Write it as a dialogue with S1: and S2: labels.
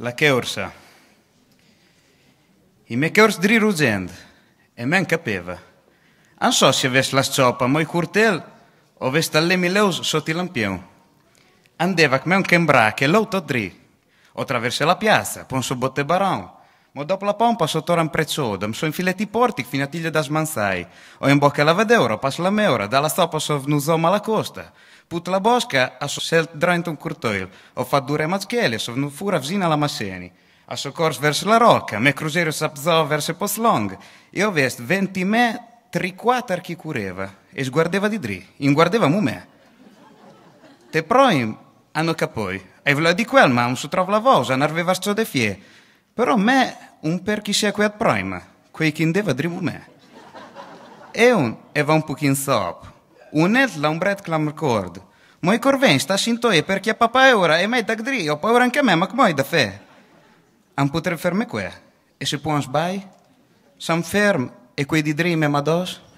S1: la Lacheorsa. I miei mecheurs dirigent, e men capeva. Non so se avesse la zoppa, ma i curtel, o veste le leus sotto il lampione. Andeva come un chembra che l'auto dri, o attraverso la piazza, ponso botte barão, ma dopo la pompa sotto un prezzodo, mi sono infilati i porti fino a Tiglio da Smanzai. Ho in bocca la vedeura, passo la meura, dalla stoppa sono venuto alla costa. Put la bosca, a sel un curtoil. Ho fatto due mazziele, sono venuto fuori vicino alla Masseni. A soccorso verso la rocca, me crociero sapzò verso Postlong. E ho visto 20 me, tri quattro chi cureva. E sguardeva di dri, in guardeva mu me. Te proim, hanno capoi. E vla di quel, ma non si trova la vosa, non aveva de fie. Però me un per chi sia qui quel prima, quei che deve dribu me. E un e va un pochino sop. Un et la un bret clam cord. Moi corven sta sinto e perché papà è ora e me da gdri, ho paura anche a me, ma come da fe? Am potre ferme que. E se può sbai? Sam ferm e quei di dream e mados?